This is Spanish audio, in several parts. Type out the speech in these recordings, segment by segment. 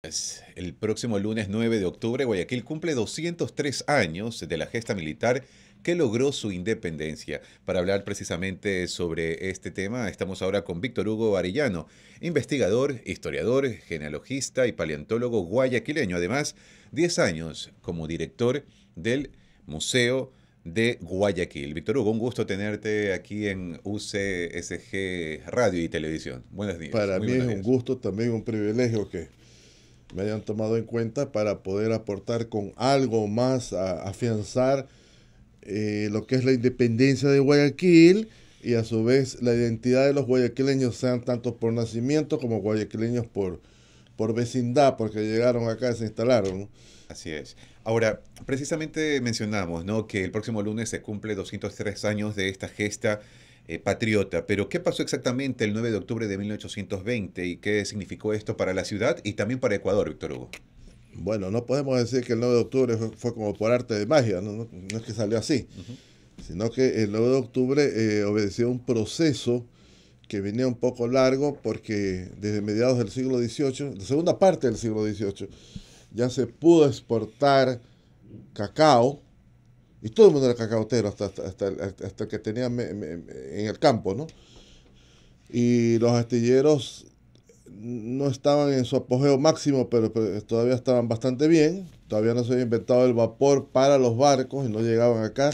Pues, el próximo lunes 9 de octubre, Guayaquil cumple 203 años de la gesta militar que logró su independencia. Para hablar precisamente sobre este tema, estamos ahora con Víctor Hugo Arellano, investigador, historiador, genealogista y paleontólogo guayaquileño. Además, 10 años como director del Museo de Guayaquil. Víctor Hugo, un gusto tenerte aquí en UCSG Radio y Televisión. Buenos días. Para mí es un gusto, también un privilegio que me hayan tomado en cuenta para poder aportar con algo más a afianzar eh, lo que es la independencia de Guayaquil y a su vez la identidad de los guayaquileños, sean tanto por nacimiento como guayaquileños por, por vecindad, porque llegaron acá y se instalaron. Así es. Ahora, precisamente mencionamos que el próximo lunes se cumple 203 años de esta gesta eh, patriota. Pero ¿qué pasó exactamente el 9 de octubre de 1820 y qué significó esto para la ciudad y también para Ecuador, Víctor Hugo? Bueno, no podemos decir que el 9 de octubre fue, como por arte de magia, no, es que salió así, sino que el 9 de octubre eh, obedeció un proceso que venía un poco largo porque desde mediados del siglo XVIII, la segunda parte del siglo XVIII, ya se pudo exportar cacao y todo el mundo era cacautero, hasta, que tenía en el campo, ¿no? Y los astilleros no estaban en su apogeo máximo, pero, todavía estaban bastante bien. Todavía no se había inventado el vapor para los barcos y no llegaban acá.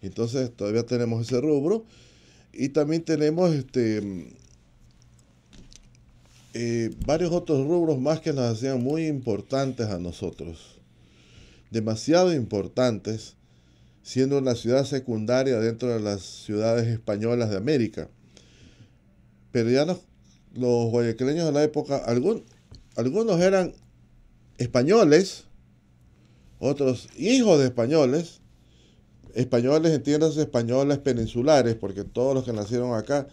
Entonces todavía tenemos ese rubro. Y también tenemos este, eh, varios otros rubros más que nos hacían muy importantes a nosotros. Demasiado importantes siendo una ciudad secundaria dentro de las ciudades españolas de América. Pero ya los, los guayaquileños de la época, algún, algunos eran españoles, otros hijos de españoles, españoles, entiéndase, españoles peninsulares, porque todos los que nacieron acá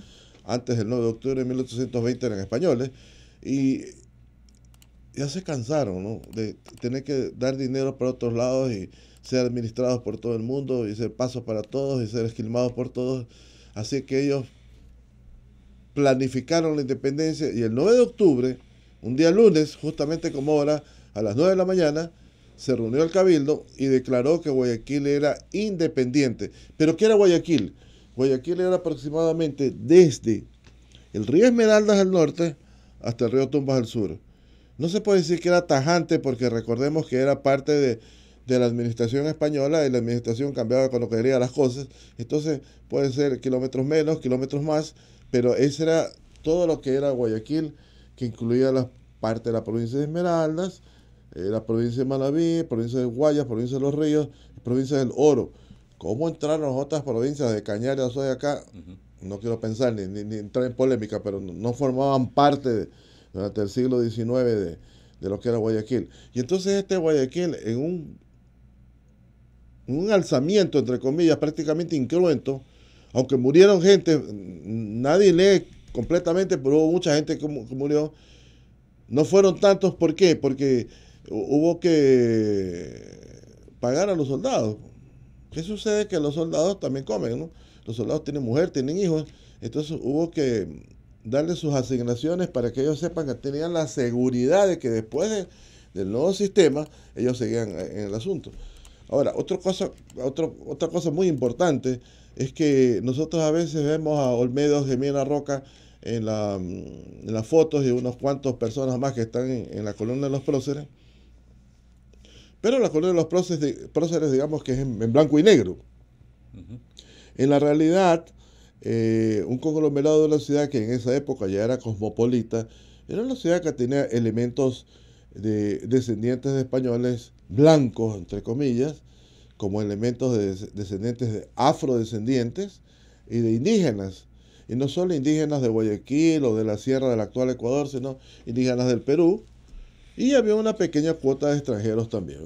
antes del 9 de octubre de 1820 eran españoles, y ya se cansaron ¿no? de tener que dar dinero para otros lados y ser administrados por todo el mundo y ser pasos para todos y ser esquilmados por todos. Así que ellos planificaron la independencia y el 9 de octubre, un día lunes, justamente como ahora, a las 9 de la mañana, se reunió el cabildo y declaró que Guayaquil era independiente. ¿Pero qué era Guayaquil? Guayaquil era aproximadamente desde el río Esmeraldas al norte hasta el río Tumbas al sur no se puede decir que era tajante porque recordemos que era parte de, la administración española y la administración cambiaba con lo que quería las cosas. Entonces puede ser kilómetros menos, kilómetros más, pero ese era todo lo que era Guayaquil, que incluía la parte de la provincia de Esmeraldas, eh, la provincia de Manaví, provincia de Guayas, provincia de Los Ríos, provincia del Oro. ¿Cómo entraron otras provincias de Cañar y de acá? No quiero pensar ni, entrar en polémica, pero no formaban parte de durante el siglo XIX de, lo que era Guayaquil. Y entonces este Guayaquil, en un, un alzamiento, entre comillas, prácticamente incruento, aunque murieron gente, nadie lee completamente, pero hubo mucha gente que, murió. No fueron tantos, ¿por qué? Porque hubo que pagar a los soldados. ¿Qué sucede? Que los soldados también comen, ¿no? Los soldados tienen mujer, tienen hijos, entonces hubo que darle sus asignaciones para que ellos sepan que tenían la seguridad de que después del nuevo sistema ellos seguían eh, en el asunto. Ahora, otra cosa, otra cosa muy importante es que nosotros a veces vemos a Olmedo Miela Roca en, mm, en las fotos y unos cuantos personas más que están en, la columna de los próceres. Pero la columna de los próceres, digamos que es en, blanco y negro. En la realidad, eh, un conglomerado de la ciudad que en esa época ya era cosmopolita, era una ciudad que tenía elementos de descendientes de españoles blancos, entre comillas, como elementos de descendientes de afrodescendientes y de indígenas. Y no solo indígenas de Guayaquil o de la sierra del actual Ecuador, sino indígenas del Perú. Y había una pequeña cuota de extranjeros también.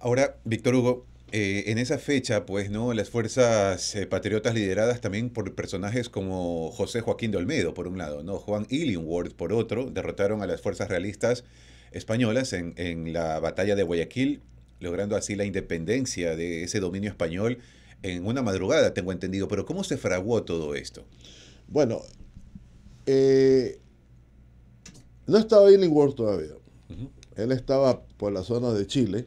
Ahora, Víctor Hugo, eh, en esa fecha, pues, ¿no? Las fuerzas eh, patriotas lideradas también por personajes como José Joaquín de Olmedo, por un lado, ¿no? Juan Illingworth, por otro, derrotaron a las fuerzas realistas españolas en, la batalla de Guayaquil, logrando así la independencia de ese dominio español en una madrugada, tengo entendido. Pero ¿cómo se fraguó todo esto? Bueno, eh, no estaba Illingworth todavía. Él estaba por la zona de Chile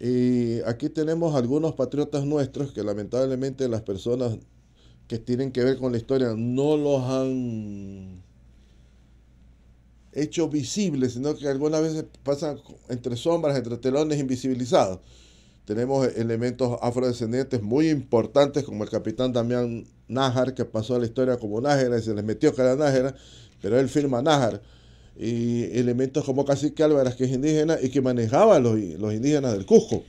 y aquí tenemos algunos patriotas nuestros que lamentablemente las personas que tienen que ver con la historia no los han hecho visibles, sino que algunas veces pasan entre sombras, entre telones invisibilizados. Tenemos elementos afrodescendientes muy importantes como el capitán Damián Nájar, que pasó a la historia como Nájera y se les metió cara a Nájera, pero él firma Nájar y elementos como Cacique Álvarez, que es indígena y que manejaba los, los indígenas del Cusco.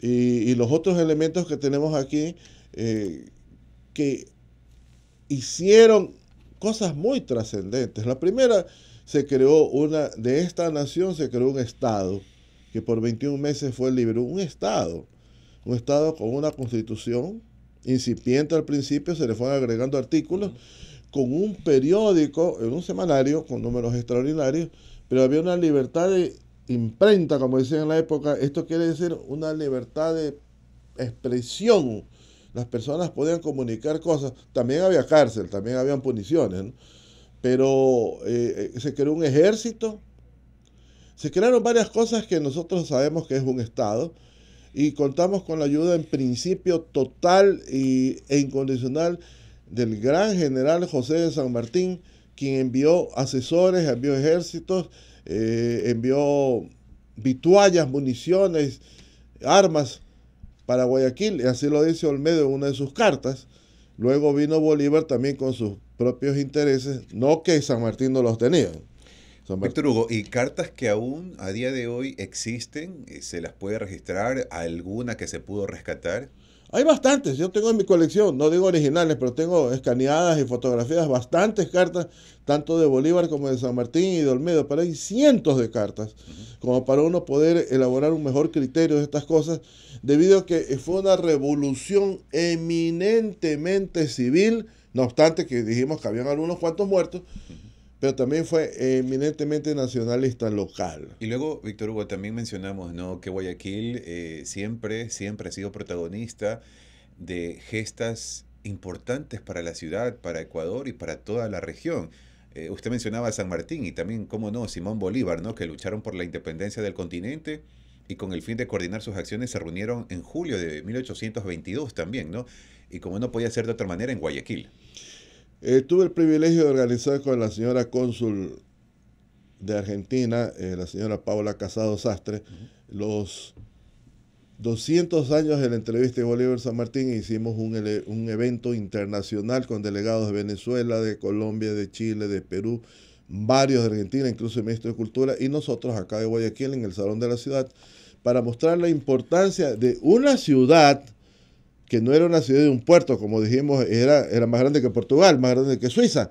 Y, los otros elementos que tenemos aquí eh, que hicieron cosas muy trascendentes. La primera, se creó una, de esta nación se creó un Estado, que por 21 meses fue libre, un Estado, un Estado con una constitución incipiente al principio, se le fueron agregando artículos con un periódico, en un semanario, con números extraordinarios, pero había una libertad de imprenta, como decían en la época. Esto quiere decir una libertad de expresión. Las personas podían comunicar cosas. También había cárcel, también habían puniciones. Pero eh, eh, se creó un ejército. Se crearon varias cosas que nosotros sabemos que es un Estado. Y contamos con la ayuda en principio total y, e incondicional del gran general José de San Martín, quien envió asesores, envió ejércitos, eh, envió vituallas, municiones, armas para Guayaquil, y así lo dice Olmedo en una de sus cartas. Luego vino Bolívar también con sus propios intereses, no que San Martín no los tenía. Hugo, ¿y cartas que aún a día de hoy existen? Eh, ¿Se las puede registrar? ¿Alguna que se pudo rescatar? Hay bastantes, yo tengo en mi colección, no digo originales, pero tengo escaneadas y fotografías bastantes cartas, tanto de Bolívar como de San Martín y de Olmedo, pero hay cientos de cartas, como para uno poder elaborar un mejor criterio de estas cosas, debido a que fue una revolución eminentemente civil, no obstante que dijimos que habían algunos cuantos muertos pero también fue eminentemente nacionalista local. Y luego, Víctor Hugo, también mencionamos ¿no? que Guayaquil eh, siempre, siempre ha sido protagonista de gestas importantes para la ciudad, para Ecuador y para toda la región. Eh, usted mencionaba a San Martín y también, cómo no, Simón Bolívar, ¿no? que lucharon por la independencia del continente y con el fin de coordinar sus acciones se reunieron en julio de 1822 también, ¿no? Y como no podía ser de otra manera, en Guayaquil. Eh, tuve el privilegio de organizar con la señora cónsul de Argentina, eh, la señora Paula Casado Sastre, los 200 años de la entrevista de Bolívar San Martín. E hicimos un, un evento internacional con delegados de Venezuela, de Colombia, de Chile, de Perú, varios de Argentina, incluso el ministro de Cultura, y nosotros acá de Guayaquil, en el Salón de la Ciudad, para mostrar la importancia de una ciudad que no era una ciudad de un puerto, como dijimos, era, era más grande que Portugal, más grande que Suiza.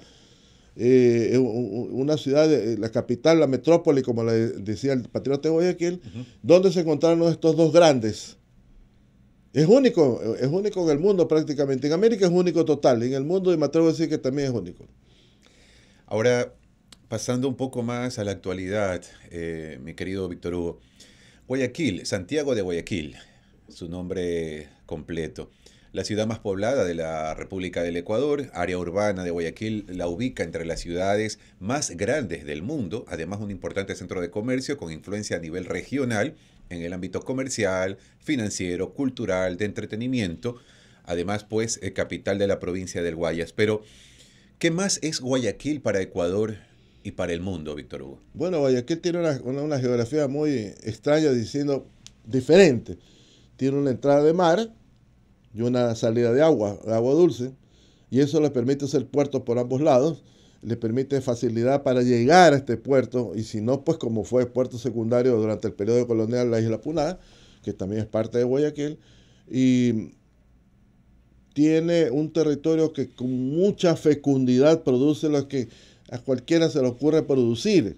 Eh, una ciudad, eh, la capital, la metrópoli, como le decía el patriota Guayaquil, donde se encontraron estos dos grandes. Es único, es único en el mundo prácticamente. En América es único total, en el mundo y me atrevo a decir que también es único. Ahora, pasando un poco más a la actualidad, eh, mi querido Víctor Hugo, Guayaquil, Santiago de Guayaquil, su nombre completo. La ciudad más poblada de la República del Ecuador, área urbana de Guayaquil, la ubica entre las ciudades más grandes del mundo, además un importante centro de comercio con influencia a nivel regional en el ámbito comercial, financiero, cultural, de entretenimiento, además pues eh, capital de la provincia del Guayas. Pero, ¿qué más es Guayaquil para Ecuador y para el mundo, Víctor Hugo? Bueno, Guayaquil tiene una geografía muy extraña, diciendo diferente. Tiene una entrada de mar, y una salida de agua, agua dulce, y eso le permite hacer puertos por ambos lados, le permite facilidad para llegar a este puerto, y si no, pues como fue puerto secundario durante el periodo colonial la isla Puná, que también es parte de Guayaquil, y tiene un territorio que con mucha fecundidad produce lo que a cualquiera se le ocurre producir.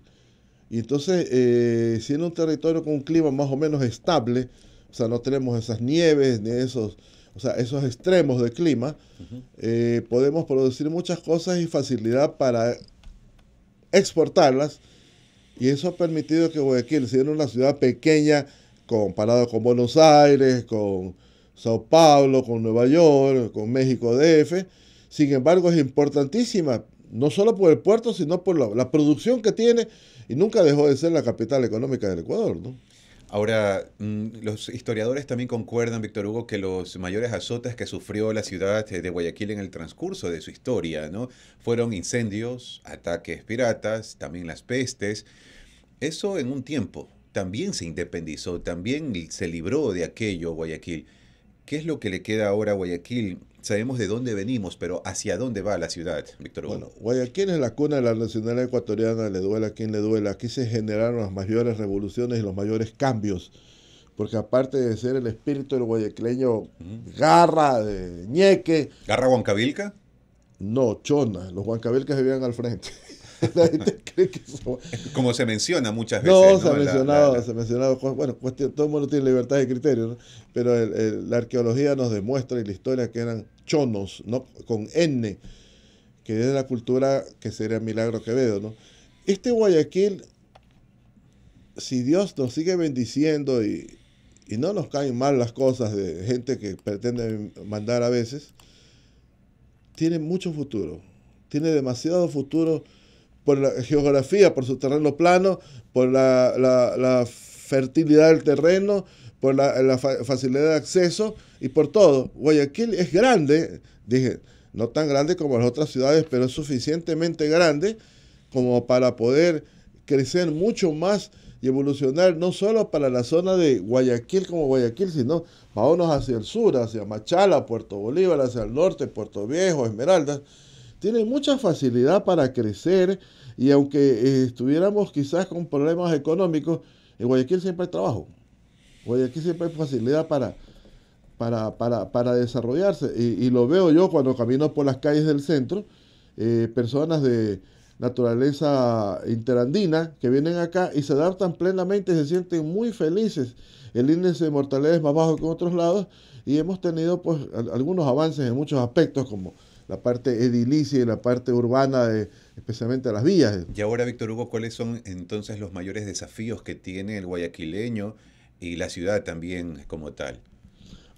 Y entonces, si eh, siendo un territorio con un clima más o menos estable, o sea, no tenemos esas nieves ni esos o sea, esos extremos de clima, eh, podemos producir muchas cosas y facilidad para exportarlas. Y eso ha permitido que Guayaquil, siendo una ciudad pequeña, comparado con Buenos Aires, con Sao Paulo, con Nueva York, con México DF, sin embargo es importantísima, no solo por el puerto, sino por la, la producción que tiene y nunca dejó de ser la capital económica del Ecuador, ¿no? Ahora, mm, los historiadores también concuerdan, Víctor Hugo, que los mayores azotes que sufrió la ciudad de Guayaquil en el transcurso de su historia, ¿no? Fueron incendios, ataques piratas, también las pestes. Eso en un tiempo. También se independizó, también se libró de aquello Guayaquil. ¿Qué es lo que le queda ahora a Guayaquil? Sabemos de dónde venimos, pero ¿hacia dónde va la ciudad, Víctor Bueno, Guayaquil es la cuna de la nacionalidad ecuatoriana, le duela a quien le duela. Aquí se generaron las mayores revoluciones y los mayores cambios, porque aparte de ser el espíritu del guayaquileño, garra, de ñeque. ¿Garra huancabilca? No, chona. Los huancabilcas vivían al frente. Como se menciona muchas veces. No, se ha mencionado, se ha mencionado, pues, bueno, todo el mundo tiene libertad de criterio, ¿no? pero la arqueología nos demuestra y la historia que eran chonos, ¿no? con N, que es la cultura que sería Milagro Quevedo. ¿no? Este Guayaquil, si Dios nos sigue bendiciendo y, y no nos caen mal las cosas de gente que pretende mandar a veces, tiene mucho futuro, tiene demasiado futuro por la geografía, por su terreno plano, por la, fertilidad del terreno, por la, facilidad de acceso y por todo. Guayaquil es grande, dije, no tan grande como las otras ciudades, pero es suficientemente grande como para poder crecer mucho más y evolucionar no solo para la zona de Guayaquil como Guayaquil, sino vámonos hacia el sur, hacia Machala, Puerto Bolívar, hacia el norte, Puerto Viejo, Esmeraldas, tienen mucha facilidad para crecer y aunque eh, estuviéramos quizás con problemas económicos, en Guayaquil siempre hay trabajo. Guayaquil siempre hay facilidad para, para, desarrollarse. Y, lo veo yo cuando camino por las calles del centro, eh, personas de naturaleza interandina que vienen acá y se adaptan plenamente, se sienten muy felices. El índice de mortalidad es más bajo que en otros lados y hemos tenido pues algunos avances en muchos aspectos como la parte edilicia y la parte urbana, de, especialmente las vías. Y ahora, Víctor Hugo, ¿cuáles son entonces los mayores desafíos que tiene el guayaquileño y la ciudad también como tal?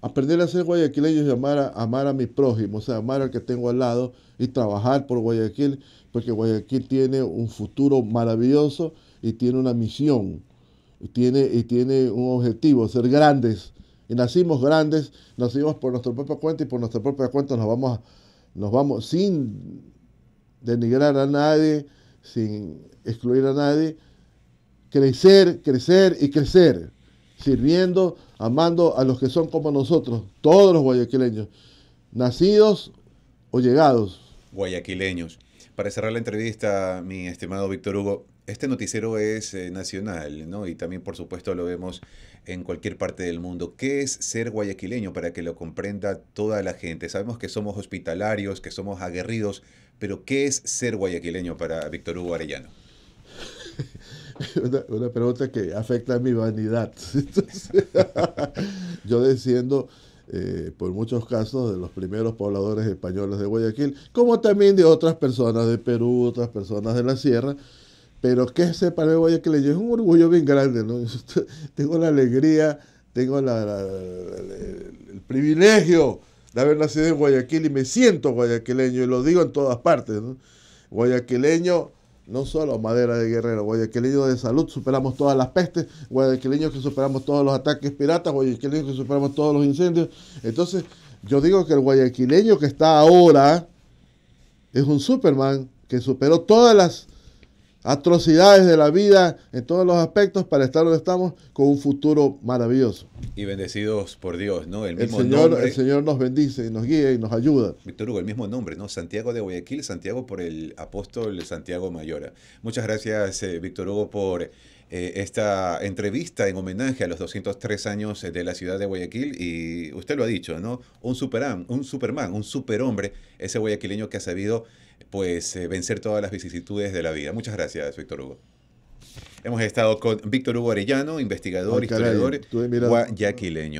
Aprender a ser guayaquileño y amar a, amar a mi prójimo, o sea, amar al que tengo al lado y trabajar por Guayaquil, porque Guayaquil tiene un futuro maravilloso y tiene una misión, y tiene, y tiene un objetivo, ser grandes. Y nacimos grandes, nacimos por nuestra propia cuenta y por nuestra propia cuenta nos vamos a nos vamos sin denigrar a nadie, sin excluir a nadie, crecer, crecer y crecer, sirviendo, amando a los que son como nosotros, todos los guayaquileños, nacidos o llegados. Guayaquileños. Para cerrar la entrevista, mi estimado Víctor Hugo, este noticiero es eh, nacional, ¿no? Y también, por supuesto, lo vemos en cualquier parte del mundo. ¿Qué es ser guayaquileño para que lo comprenda toda la gente? Sabemos que somos hospitalarios, que somos aguerridos, pero ¿qué es ser guayaquileño para Víctor Hugo Arellano? Una, pregunta que afecta a mi vanidad. yo desciendo, eh, por muchos casos de los primeros pobladores españoles de Guayaquil, como también de otras personas de Perú, otras personas de la sierra, pero que ese el guayaquileño es un orgullo bien grande, ¿no? tengo la alegría, tengo el privilegio de haber nacido en Guayaquil y me siento guayaquileño y lo digo en todas partes, Guayaquileño no solo madera de guerrero, guayaquileño de salud, superamos todas las pestes, guayaquileño que superamos todos los ataques piratas, guayaquileño que superamos todos los incendios. Entonces, yo digo que el guayaquileño que está ahora es un Superman que superó todas las atrocidades de la vida en todos los aspectos para estar donde estamos con un futuro maravilloso. Y bendecidos por Dios, ¿no? El, mismo Señor, nombre, el Señor nos bendice y nos guía y nos ayuda. Víctor Hugo, el mismo nombre, ¿no? Santiago de Guayaquil, Santiago por el apóstol Santiago Mayora. Muchas gracias, Victor eh, Víctor Hugo, por eh, esta entrevista en homenaje a los 203 años eh, de la ciudad de Guayaquil y usted lo ha dicho, ¿no? Un un superman, un superhombre, ese guayaquileño que ha sabido pues eh, vencer todas las vicisitudes de la vida. Muchas gracias, Víctor Hugo. Hemos estado con Víctor Hugo Arellano, investigador, historiador, historiador